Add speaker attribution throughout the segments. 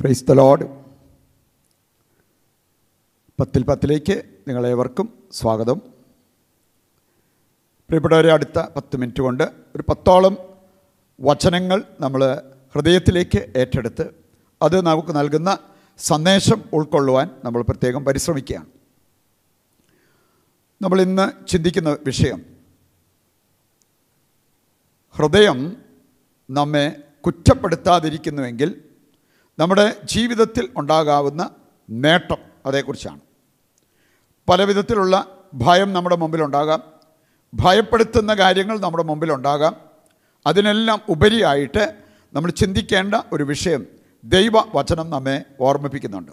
Speaker 1: praise the load പത്തിൽ പത്തിലേക്ക് നിങ്ങളേവർക്കും സ്വാഗതം പ്രിയപ്പെട്ടവരെ അടുത്ത പത്ത് മിനിറ്റ് കൊണ്ട് ഒരു പത്തോളം വചനങ്ങൾ നമ്മൾ ഹൃദയത്തിലേക്ക് ഏറ്റെടുത്ത് അത് നമുക്ക് നൽകുന്ന സന്ദേശം ഉൾക്കൊള്ളുവാൻ നമ്മൾ പ്രത്യേകം പരിശ്രമിക്കുകയാണ് നമ്മൾ ഇന്ന് ചിന്തിക്കുന്ന വിഷയം ഹൃദയം നമ്മെ കുറ്റപ്പെടുത്താതിരിക്കുന്നുവെങ്കിൽ നമ്മുടെ ജീവിതത്തിൽ ഉണ്ടാകാവുന്ന നേട്ടം അതേക്കുറിച്ചാണ് പല വിധത്തിലുള്ള ഭയം നമ്മുടെ മുമ്പിലുണ്ടാകാം ഭയപ്പെടുത്തുന്ന കാര്യങ്ങൾ നമ്മുടെ മുമ്പിലുണ്ടാകാം അതിനെല്ലാം ഉപരിയായിട്ട് നമ്മൾ ചിന്തിക്കേണ്ട ഒരു വിഷയം ദൈവ വചനം നമ്മെ ഓർമ്മിപ്പിക്കുന്നുണ്ട്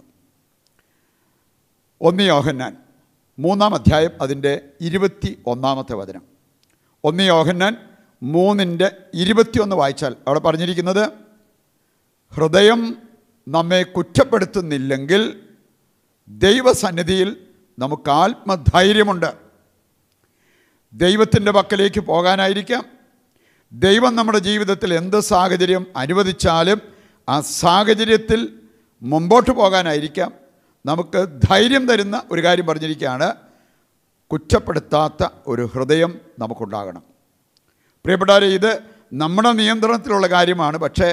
Speaker 1: ഒന്ന് യോഹന്നാൻ മൂന്നാം അധ്യായം അതിൻ്റെ ഇരുപത്തി ഒന്നാമത്തെ വചനം ഒന്ന് യോഹന്നാൻ മൂന്നിൻ്റെ ഇരുപത്തിയൊന്ന് വായിച്ചാൽ അവിടെ പറഞ്ഞിരിക്കുന്നത് ഹൃദയം നമ്മെ കുറ്റപ്പെടുത്തുന്നില്ലെങ്കിൽ ദൈവസന്നിധിയിൽ നമുക്ക് ആത്മധൈര്യമുണ്ട് ദൈവത്തിൻ്റെ പക്കലേക്ക് പോകാനായിരിക്കാം ദൈവം നമ്മുടെ ജീവിതത്തിൽ എന്ത് സാഹചര്യം അനുവദിച്ചാലും ആ സാഹചര്യത്തിൽ മുമ്പോട്ട് പോകാനായിരിക്കാം നമുക്ക് ധൈര്യം തരുന്ന ഒരു കാര്യം പറഞ്ഞിരിക്കുകയാണ് കുറ്റപ്പെടുത്താത്ത ഒരു ഹൃദയം നമുക്കുണ്ടാകണം പ്രിയപ്പെട്ടവരെ ഇത് നമ്മുടെ നിയന്ത്രണത്തിലുള്ള കാര്യമാണ് പക്ഷേ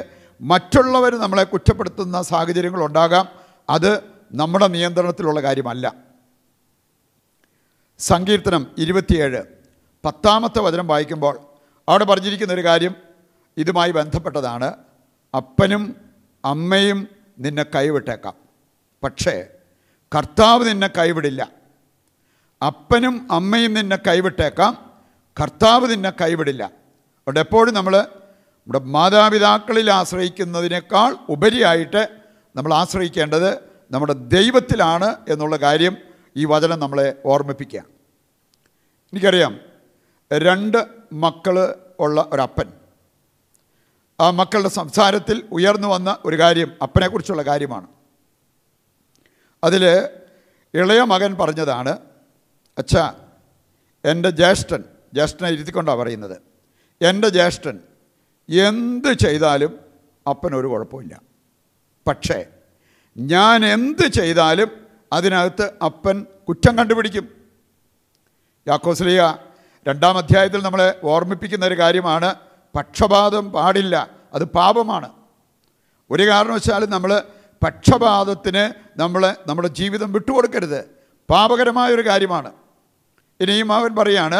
Speaker 1: മറ്റുള്ളവർ നമ്മളെ കുറ്റപ്പെടുത്തുന്ന സാഹചര്യങ്ങളുണ്ടാകാം അത് നമ്മുടെ നിയന്ത്രണത്തിലുള്ള കാര്യമല്ല സങ്കീർത്തനം ഇരുപത്തിയേഴ് പത്താമത്തെ വചനം വായിക്കുമ്പോൾ അവിടെ പറഞ്ഞിരിക്കുന്ന ഒരു കാര്യം ഇതുമായി ബന്ധപ്പെട്ടതാണ് അപ്പനും അമ്മയും നിന്നെ കൈവിട്ടേക്കാം പക്ഷേ കർത്താവ് നിന്നെ കൈവിടില്ല അപ്പനും അമ്മയും നിന്നെ കൈവിട്ടേക്കാം കർത്താവ് നിന്നെ കൈവിടില്ല അവിടെ എപ്പോഴും നമ്മൾ ഇവിടെ മാതാപിതാക്കളിൽ ആശ്രയിക്കുന്നതിനേക്കാൾ ഉപരിയായിട്ട് നമ്മൾ ആശ്രയിക്കേണ്ടത് നമ്മുടെ ദൈവത്തിലാണ് എന്നുള്ള കാര്യം ഈ വചനം നമ്മളെ ഓർമ്മിപ്പിക്കുക എനിക്കറിയാം രണ്ട് മക്കൾ ഉള്ള ഒരപ്പൻ ആ മക്കളുടെ സംസാരത്തിൽ ഉയർന്നു വന്ന ഒരു കാര്യം അപ്പനെക്കുറിച്ചുള്ള കാര്യമാണ് അതിൽ ഇളയ മകൻ പറഞ്ഞതാണ് അച്ഛ എൻ്റെ ജ്യേഷ്ഠൻ ജ്യേഷ്ഠനെ ഇരുത്തിക്കൊണ്ടാണ് പറയുന്നത് എൻ്റെ ജ്യേഷ്ഠൻ എന്ത് ചെയ്താലും അപ്പനൊരു കുഴപ്പമില്ല പക്ഷേ ഞാൻ എന്ത് ചെയ്താലും അതിനകത്ത് അപ്പൻ കുറ്റം കണ്ടുപിടിക്കും യാക്കോസ്ലിയ രണ്ടാം അധ്യായത്തിൽ നമ്മളെ ഓർമ്മിപ്പിക്കുന്ന ഒരു കാര്യമാണ് പക്ഷപാതം പാടില്ല അത് പാപമാണ് ഒരു കാരണവശാലും നമ്മൾ പക്ഷപാതത്തിന് നമ്മൾ നമ്മുടെ ജീവിതം വിട്ടുകൊടുക്കരുത് പാപകരമായൊരു കാര്യമാണ് ഇനിയും അവൻ പറയാണ്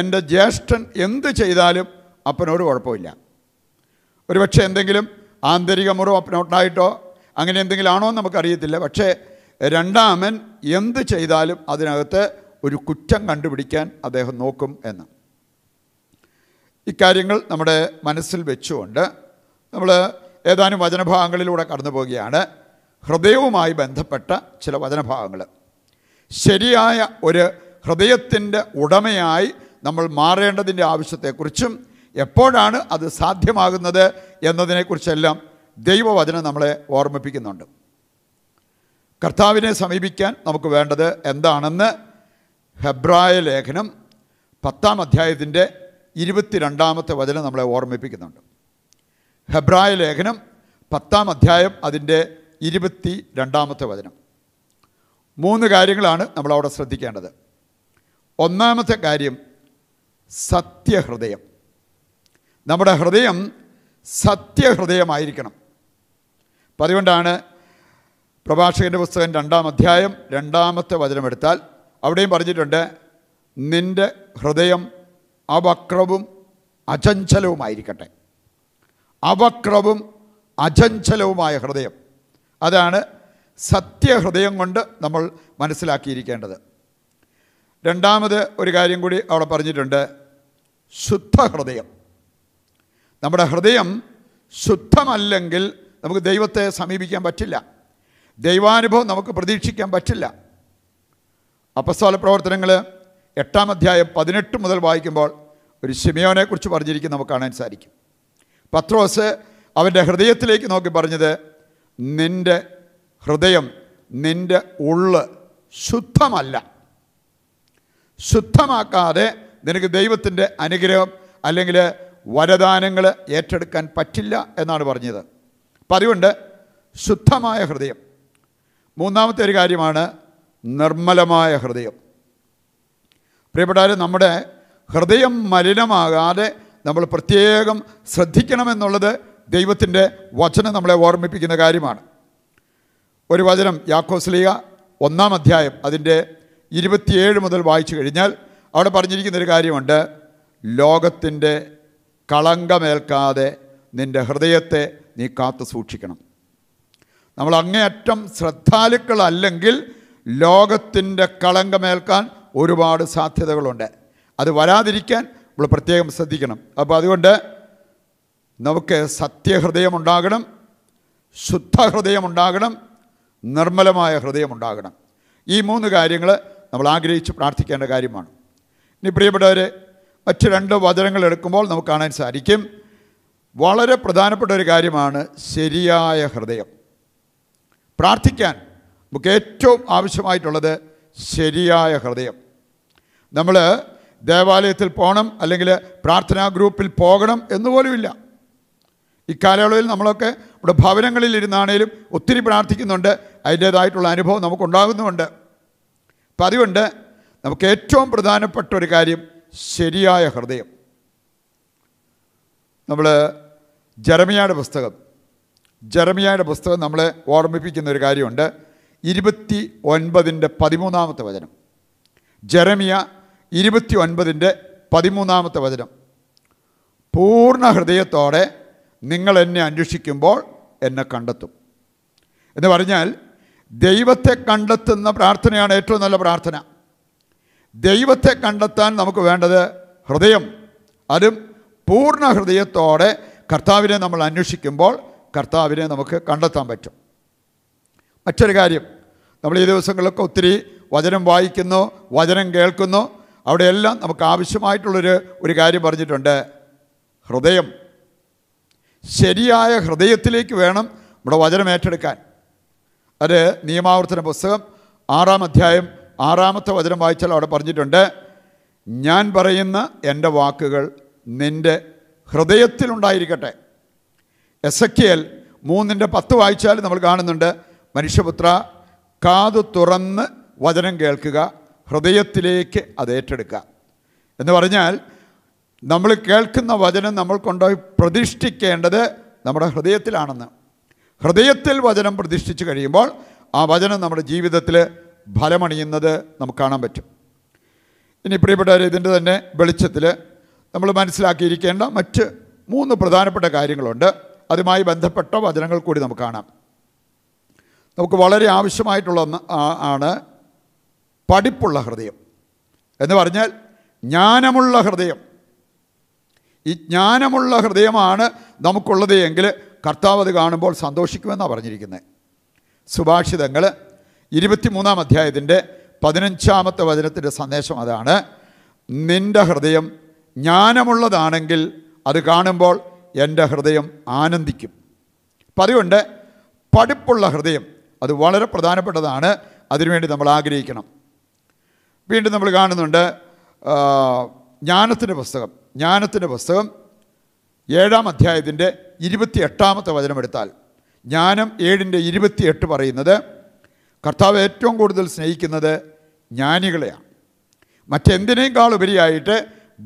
Speaker 1: എൻ്റെ ജ്യേഷ്ഠൻ എന്ത് ചെയ്താലും അപ്പനോട് കുഴപ്പമില്ല ഒരുപക്ഷെ എന്തെങ്കിലും ആന്തരിക മുറിവ് ഉണ്ടായിട്ടോ അങ്ങനെ എന്തെങ്കിലും ആണോ നമുക്കറിയത്തില്ല പക്ഷേ രണ്ടാമൻ എന്ത് ചെയ്താലും അതിനകത്ത് ഒരു കുറ്റം കണ്ടുപിടിക്കാൻ അദ്ദേഹം നോക്കും എന്ന് ഇക്കാര്യങ്ങൾ നമ്മുടെ മനസ്സിൽ വെച്ചുകൊണ്ട് നമ്മൾ ഏതാനും വചനഭാഗങ്ങളിലൂടെ കടന്നു പോവുകയാണ് ഹൃദയവുമായി ബന്ധപ്പെട്ട ചില വചനഭാഗങ്ങൾ ശരിയായ ഒരു ഹൃദയത്തിൻ്റെ ഉടമയായി നമ്മൾ മാറേണ്ടതിൻ്റെ ആവശ്യത്തെക്കുറിച്ചും എപ്പോഴാണ് അത് സാധ്യമാകുന്നത് എന്നതിനെക്കുറിച്ചെല്ലാം ദൈവവചനം നമ്മളെ ഓർമ്മിപ്പിക്കുന്നുണ്ട് കർത്താവിനെ സമീപിക്കാൻ നമുക്ക് വേണ്ടത് എന്താണെന്ന് ഹെബ്രായ ലേഖനം പത്താം അധ്യായത്തിൻ്റെ ഇരുപത്തിരണ്ടാമത്തെ വചനം നമ്മളെ ഓർമ്മിപ്പിക്കുന്നുണ്ട് ഹെബ്രായ ലേഖനം പത്താം അധ്യായം അതിൻ്റെ ഇരുപത്തി രണ്ടാമത്തെ വചനം മൂന്ന് കാര്യങ്ങളാണ് നമ്മളവിടെ ശ്രദ്ധിക്കേണ്ടത് ഒന്നാമത്തെ കാര്യം സത്യഹൃദയം നമ്മുടെ ഹൃദയം സത്യഹൃദയമായിരിക്കണം അപ്പം അതുകൊണ്ടാണ് പ്രഭാഷകൻ്റെ പുസ്തകം രണ്ടാം അധ്യായം രണ്ടാമത്തെ വചനമെടുത്താൽ അവിടെയും പറഞ്ഞിട്ടുണ്ട് നിൻ്റെ ഹൃദയം അവക്രവും അചഞ്ചലവുമായിരിക്കട്ടെ അവക്രവും അചഞ്ചലവുമായ ഹൃദയം അതാണ് സത്യഹൃദയം കൊണ്ട് നമ്മൾ മനസ്സിലാക്കിയിരിക്കേണ്ടത് രണ്ടാമത് ഒരു കാര്യം കൂടി അവിടെ പറഞ്ഞിട്ടുണ്ട് ശുദ്ധഹൃദയം നമ്മുടെ ഹൃദയം ശുദ്ധമല്ലെങ്കിൽ നമുക്ക് ദൈവത്തെ സമീപിക്കാൻ പറ്റില്ല ദൈവാനുഭവം നമുക്ക് പ്രതീക്ഷിക്കാൻ പറ്റില്ല അപ്പസ്തോല പ്രവർത്തനങ്ങൾ എട്ടാം അധ്യായം പതിനെട്ട് മുതൽ വായിക്കുമ്പോൾ ഒരു ശിമയോനെക്കുറിച്ച് പറഞ്ഞിരിക്കും നമുക്ക് കാണാൻ സാധിക്കും പത്രോസ് അവൻ്റെ ഹൃദയത്തിലേക്ക് നോക്കി പറഞ്ഞത് നിൻ്റെ ഹൃദയം നിൻ്റെ ഉള്ള് ശുദ്ധമല്ല ശുദ്ധമാക്കാതെ നിനക്ക് ദൈവത്തിൻ്റെ അനുഗ്രഹം അല്ലെങ്കിൽ വരദാനങ്ങൾ ഏറ്റെടുക്കാൻ പറ്റില്ല എന്നാണ് പറഞ്ഞത് അപ്പം അതുകൊണ്ട് ശുദ്ധമായ ഹൃദയം മൂന്നാമത്തെ ഒരു കാര്യമാണ് നിർമ്മലമായ ഹൃദയം പ്രിയപ്പെട്ടവർ നമ്മുടെ ഹൃദയം മലിനമാകാതെ നമ്മൾ പ്രത്യേകം ശ്രദ്ധിക്കണമെന്നുള്ളത് ദൈവത്തിൻ്റെ വചനം നമ്മളെ ഓർമ്മിപ്പിക്കുന്ന കാര്യമാണ് ഒരു വചനം യാക്കോസ്ലിയ ഒന്നാം അധ്യായം അതിൻ്റെ ഇരുപത്തിയേഴ് മുതൽ വായിച്ചു കഴിഞ്ഞാൽ അവിടെ പറഞ്ഞിരിക്കുന്നൊരു കാര്യമുണ്ട് ലോകത്തിൻ്റെ കളങ്കമേൽക്കാതെ നിൻ്റെ ഹൃദയത്തെ നീ കാത്തു സൂക്ഷിക്കണം നമ്മൾ അങ്ങേയറ്റം ശ്രദ്ധാലുക്കളല്ലെങ്കിൽ ലോകത്തിൻ്റെ കളങ്കമേൽക്കാൻ ഒരുപാട് സാധ്യതകളുണ്ട് അത് വരാതിരിക്കാൻ നമ്മൾ പ്രത്യേകം ശ്രദ്ധിക്കണം അപ്പോൾ അതുകൊണ്ട് നമുക്ക് സത്യഹൃദയമുണ്ടാകണം ശുദ്ധഹൃദയമുണ്ടാകണം നിർമ്മലമായ ഹൃദയമുണ്ടാകണം ഈ മൂന്ന് കാര്യങ്ങൾ നമ്മൾ ആഗ്രഹിച്ച് പ്രാർത്ഥിക്കേണ്ട കാര്യമാണ് ഇനി പ്രിയപ്പെട്ടവർ മറ്റ് രണ്ട് വചനങ്ങൾ എടുക്കുമ്പോൾ നമുക്ക് കാണാൻ സാധിക്കും വളരെ പ്രധാനപ്പെട്ട ഒരു കാര്യമാണ് ശരിയായ ഹൃദയം പ്രാർത്ഥിക്കാൻ നമുക്ക് ഏറ്റവും ആവശ്യമായിട്ടുള്ളത് ശരിയായ ഹൃദയം നമ്മൾ ദേവാലയത്തിൽ പോകണം അല്ലെങ്കിൽ പ്രാർത്ഥനാ ഗ്രൂപ്പിൽ പോകണം എന്നുപോലുമില്ല ഇക്കാലയളവിൽ നമ്മളൊക്കെ നമ്മുടെ ഭവനങ്ങളിൽ ഇരുന്നാണേലും ഒത്തിരി പ്രാർത്ഥിക്കുന്നുണ്ട് അതിൻ്റേതായിട്ടുള്ള അനുഭവം നമുക്കുണ്ടാകുന്നുമുണ്ട് അപ്പം അതുകൊണ്ട് നമുക്ക് ഏറ്റവും പ്രധാനപ്പെട്ട ഒരു കാര്യം ശരിയായ ഹൃദയം നമ്മൾ ജരമിയായുടെ പുസ്തകം ജരമിയായുടെ പുസ്തകം നമ്മളെ ഓർമ്മിപ്പിക്കുന്ന ഒരു കാര്യമുണ്ട് ഇരുപത്തി ഒൻപതിൻ്റെ പതിമൂന്നാമത്തെ വചനം ജെറമിയ ഇരുപത്തി ഒൻപതിൻ്റെ പതിമൂന്നാമത്തെ വചനം പൂർണ്ണ ഹൃദയത്തോടെ നിങ്ങൾ എന്നെ അന്വേഷിക്കുമ്പോൾ എന്നെ കണ്ടെത്തും എന്ന് പറഞ്ഞാൽ ദൈവത്തെ കണ്ടെത്തുന്ന പ്രാർത്ഥനയാണ് ഏറ്റവും നല്ല പ്രാർത്ഥന ദൈവത്തെ കണ്ടെത്താൻ നമുക്ക് വേണ്ടത് ഹൃദയം അതും പൂർണ്ണ ഹൃദയത്തോടെ കർത്താവിനെ നമ്മൾ അന്വേഷിക്കുമ്പോൾ കർത്താവിനെ നമുക്ക് കണ്ടെത്താൻ പറ്റും മറ്റൊരു കാര്യം നമ്മൾ ഈ ദിവസങ്ങളിലൊക്കെ ഒത്തിരി വചനം വായിക്കുന്നു വചനം കേൾക്കുന്നു അവിടെയെല്ലാം നമുക്ക് ആവശ്യമായിട്ടുള്ളൊരു ഒരു കാര്യം പറഞ്ഞിട്ടുണ്ട് ഹൃദയം ശരിയായ ഹൃദയത്തിലേക്ക് വേണം നമ്മുടെ വചനം ഏറ്റെടുക്കാൻ അത് നിയമാവർത്തന പുസ്തകം ആറാം അധ്യായം ആറാമത്തെ വചനം വായിച്ചാൽ അവിടെ പറഞ്ഞിട്ടുണ്ട് ഞാൻ പറയുന്ന എൻ്റെ വാക്കുകൾ നിൻ്റെ ഹൃദയത്തിലുണ്ടായിരിക്കട്ടെ എസ് എൽ മൂന്നിൻ്റെ പത്ത് വായിച്ചാൽ നമ്മൾ കാണുന്നുണ്ട് മനുഷ്യപുത്ര കാതു തുറന്ന് വചനം കേൾക്കുക ഹൃദയത്തിലേക്ക് അത് ഏറ്റെടുക്കുക എന്ന് പറഞ്ഞാൽ നമ്മൾ കേൾക്കുന്ന വചനം നമ്മൾ കൊണ്ടുപോയി പ്രതിഷ്ഠിക്കേണ്ടത് നമ്മുടെ ഹൃദയത്തിലാണെന്ന് ഹൃദയത്തിൽ വചനം പ്രതിഷ്ഠിച്ച് കഴിയുമ്പോൾ ആ വചനം നമ്മുടെ ജീവിതത്തിൽ ഫലമണിയുന്നത് നമുക്ക് കാണാൻ പറ്റും ഇനി പ്രിയപ്പെട്ടവർ ഇതിൻ്റെ തന്നെ വെളിച്ചത്തിൽ നമ്മൾ മനസ്സിലാക്കിയിരിക്കേണ്ട മറ്റ് മൂന്ന് പ്രധാനപ്പെട്ട കാര്യങ്ങളുണ്ട് അതുമായി ബന്ധപ്പെട്ട വചനങ്ങൾ കൂടി നമുക്ക് കാണാം നമുക്ക് വളരെ ആവശ്യമായിട്ടുള്ള ആണ് പഠിപ്പുള്ള ഹൃദയം എന്ന് പറഞ്ഞാൽ ജ്ഞാനമുള്ള ഹൃദയം ഈ ജ്ഞാനമുള്ള ഹൃദയമാണ് നമുക്കുള്ളത് എങ്കിൽ കർത്താവ് അത് കാണുമ്പോൾ സന്തോഷിക്കുമെന്നാണ് പറഞ്ഞിരിക്കുന്നത് സുഭാഷിതങ്ങൾ ഇരുപത്തിമൂന്നാം അധ്യായത്തിൻ്റെ പതിനഞ്ചാമത്തെ വചനത്തിൻ്റെ സന്ദേശം അതാണ് നിൻ്റെ ഹൃദയം ജ്ഞാനമുള്ളതാണെങ്കിൽ അത് കാണുമ്പോൾ എൻ്റെ ഹൃദയം ആനന്ദിക്കും അപ്പം അതുകൊണ്ട് പഠിപ്പുള്ള ഹൃദയം അത് വളരെ പ്രധാനപ്പെട്ടതാണ് അതിനുവേണ്ടി നമ്മൾ ആഗ്രഹിക്കണം വീണ്ടും നമ്മൾ കാണുന്നുണ്ട് ജ്ഞാനത്തിൻ്റെ പുസ്തകം ജ്ഞാനത്തിൻ്റെ പുസ്തകം ഏഴാം അധ്യായത്തിൻ്റെ ഇരുപത്തി എട്ടാമത്തെ വചനമെടുത്താൽ ജ്ഞാനം ഏഴിൻ്റെ ഇരുപത്തിയെട്ട് പറയുന്നത് കർത്താവ് ഏറ്റവും കൂടുതൽ സ്നേഹിക്കുന്നത് ജ്ഞാനികളെയാണ് മറ്റെന്തിനേക്കാൾ ഉപരിയായിട്ട്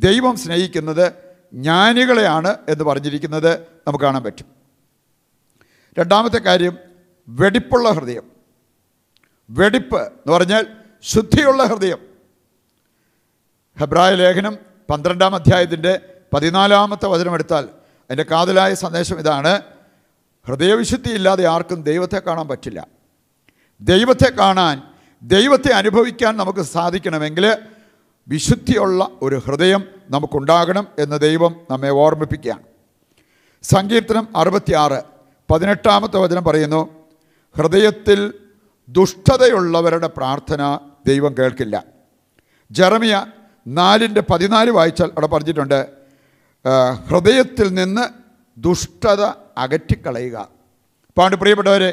Speaker 1: ദൈവം സ്നേഹിക്കുന്നത് ജ്ഞാനികളെയാണ് എന്ന് പറഞ്ഞിരിക്കുന്നത് നമുക്ക് കാണാൻ പറ്റും രണ്ടാമത്തെ കാര്യം വെടിപ്പുള്ള ഹൃദയം വെടിപ്പ് എന്ന് പറഞ്ഞാൽ ശുദ്ധിയുള്ള ഹൃദയം ഹെബ്രായ ലേഖനം പന്ത്രണ്ടാം അധ്യായത്തിൻ്റെ പതിനാലാമത്തെ വചനം അതിൻ്റെ കാതലായ സന്ദേശം ഇതാണ് ഇല്ലാതെ ആർക്കും ദൈവത്തെ കാണാൻ പറ്റില്ല ദൈവത്തെ കാണാൻ ദൈവത്തെ അനുഭവിക്കാൻ നമുക്ക് സാധിക്കണമെങ്കിൽ വിശുദ്ധിയുള്ള ഒരു ഹൃദയം നമുക്കുണ്ടാകണം എന്ന് ദൈവം നമ്മെ ഓർമ്മിപ്പിക്കുകയാണ് സങ്കീർത്തനം അറുപത്തിയാറ് പതിനെട്ടാമത്തെ വചനം പറയുന്നു ഹൃദയത്തിൽ ദുഷ്ടതയുള്ളവരുടെ പ്രാർത്ഥന ദൈവം കേൾക്കില്ല ജെറമിയ നാലിൻ്റെ പതിനാല് വായിച്ചാൽ അവിടെ പറഞ്ഞിട്ടുണ്ട് ഹൃദയത്തിൽ നിന്ന് ദുഷ്ടത അകറ്റിക്കളയുക പാണ്ട് പ്രിയപ്പെട്ടവരെ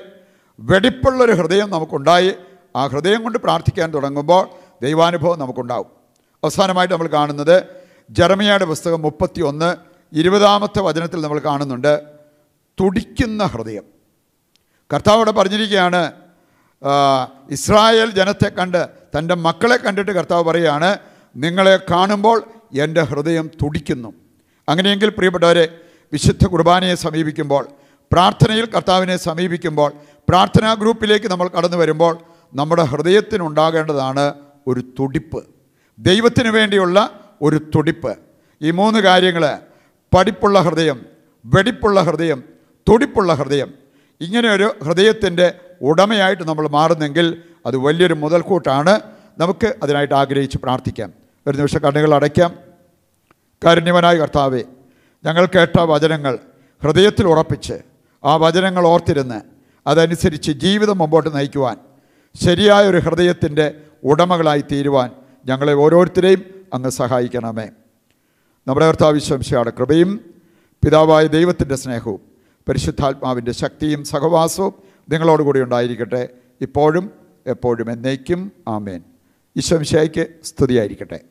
Speaker 1: വെടിപ്പുള്ളൊരു ഹൃദയം നമുക്കുണ്ടായി ആ ഹൃദയം കൊണ്ട് പ്രാർത്ഥിക്കാൻ തുടങ്ങുമ്പോൾ ദൈവാനുഭവം നമുക്കുണ്ടാവും അവസാനമായിട്ട് നമ്മൾ കാണുന്നത് ജർമ്മിയയുടെ പുസ്തകം മുപ്പത്തി ഒന്ന് ഇരുപതാമത്തെ വചനത്തിൽ നമ്മൾ കാണുന്നുണ്ട് തുടിക്കുന്ന ഹൃദയം കർത്താവ് ഇവിടെ പറഞ്ഞിരിക്കുകയാണ് ഇസ്രായേൽ ജനത്തെ കണ്ട് തൻ്റെ മക്കളെ കണ്ടിട്ട് കർത്താവ് പറയുകയാണ് നിങ്ങളെ കാണുമ്പോൾ എൻ്റെ ഹൃദയം തുടിക്കുന്നു അങ്ങനെയെങ്കിൽ പ്രിയപ്പെട്ടവരെ വിശുദ്ധ കുർബാനയെ സമീപിക്കുമ്പോൾ പ്രാർത്ഥനയിൽ കർത്താവിനെ സമീപിക്കുമ്പോൾ പ്രാർത്ഥനാ ഗ്രൂപ്പിലേക്ക് നമ്മൾ കടന്നു വരുമ്പോൾ നമ്മുടെ ഹൃദയത്തിനുണ്ടാകേണ്ടതാണ് ഒരു തുടിപ്പ് ദൈവത്തിന് വേണ്ടിയുള്ള ഒരു തുടിപ്പ് ഈ മൂന്ന് കാര്യങ്ങൾ പഠിപ്പുള്ള ഹൃദയം വെടിപ്പുള്ള ഹൃദയം തുടിപ്പുള്ള ഹൃദയം ഇങ്ങനെ ഒരു ഹൃദയത്തിൻ്റെ ഉടമയായിട്ട് നമ്മൾ മാറുന്നെങ്കിൽ അത് വലിയൊരു മുതൽക്കൂട്ടാണ് നമുക്ക് അതിനായിട്ട് ആഗ്രഹിച്ച് പ്രാർത്ഥിക്കാം ഒരു നിമിഷം കണ്ണുകൾ അടയ്ക്കാം കാരുണ്യവനായ കർത്താവേ ഞങ്ങൾ കേട്ട വചനങ്ങൾ ഹൃദയത്തിൽ ഉറപ്പിച്ച് ആ വചനങ്ങൾ ഓർത്തിരുന്ന് അതനുസരിച്ച് ജീവിതം മുമ്പോട്ട് നയിക്കുവാൻ ശരിയായ ഒരു ഹൃദയത്തിൻ്റെ ഉടമകളായി തീരുവാൻ ഞങ്ങളെ ഓരോരുത്തരെയും അങ്ങ് സഹായിക്കണമേ നമ്മുടെ കർത്താവിശ്വംശയുടെ കൃപയും പിതാവായ ദൈവത്തിൻ്റെ സ്നേഹവും പരിശുദ്ധാത്മാവിൻ്റെ ശക്തിയും സഹവാസവും നിങ്ങളോടുകൂടി ഉണ്ടായിരിക്കട്ടെ ഇപ്പോഴും എപ്പോഴും എന്നേക്കും ആമേൻ ഈശ്വംശയ്ക്ക് സ്തുതിയായിരിക്കട്ടെ